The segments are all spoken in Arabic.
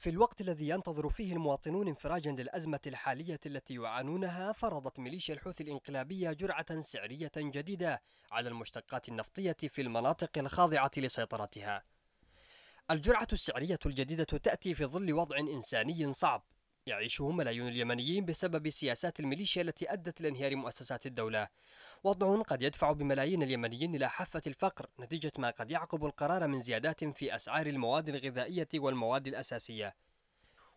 في الوقت الذي ينتظر فيه المواطنون انفراجا للأزمة الحالية التي يعانونها فرضت ميليشيا الحوثي الإنقلابية جرعة سعرية جديدة على المشتقات النفطية في المناطق الخاضعة لسيطرتها الجرعة السعرية الجديدة تأتي في ظل وضع إنساني صعب يعيشه ملايين اليمنيين بسبب سياسات الميليشيا التي أدت لانهيار مؤسسات الدولة وضع قد يدفع بملايين اليمنيين إلى حافة الفقر نتيجة ما قد يعقب القرار من زيادات في أسعار المواد الغذائية والمواد الأساسية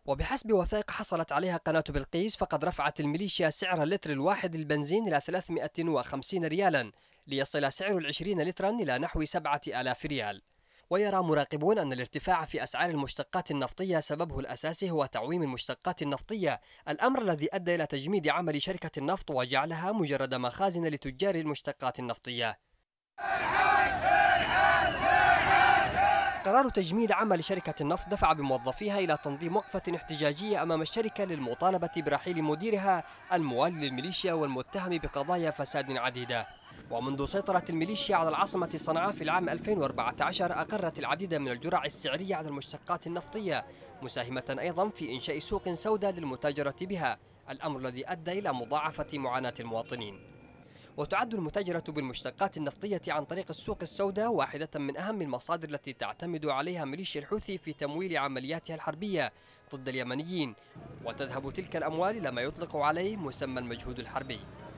وبحسب وثائق حصلت عليها قناة بلقيس فقد رفعت الميليشيا سعر اللتر الواحد للبنزين إلى 350 ريالا ليصل سعر العشرين لترا إلى نحو 7000 ريال ويرى مراقبون أن الارتفاع في أسعار المشتقات النفطية سببه الأساسي هو تعويم المشتقات النفطية الأمر الذي أدى إلى تجميد عمل شركة النفط وجعلها مجرد مخازن لتجار المشتقات النفطية قرار تجميد عمل شركة النفط دفع بموظفيها إلى تنظيم وقفة احتجاجية أمام الشركة للمطالبة برحيل مديرها الموالي للميليشيا والمتهم بقضايا فساد عديدة ومنذ سيطرة الميليشيا على العاصمة صنعاء في العام 2014 أقرت العديد من الجرع السعرية على المشتقات النفطية مساهمة أيضا في إنشاء سوق سوداء للمتاجرة بها الأمر الذي أدى إلى مضاعفة معاناة المواطنين وتعد المتاجرة بالمشتقات النفطية عن طريق السوق السوداء واحدة من أهم المصادر التي تعتمد عليها ميليشيا الحوثي في تمويل عملياتها الحربية ضد اليمنيين وتذهب تلك الأموال إلى ما يطلق عليه مسمى المجهود الحربي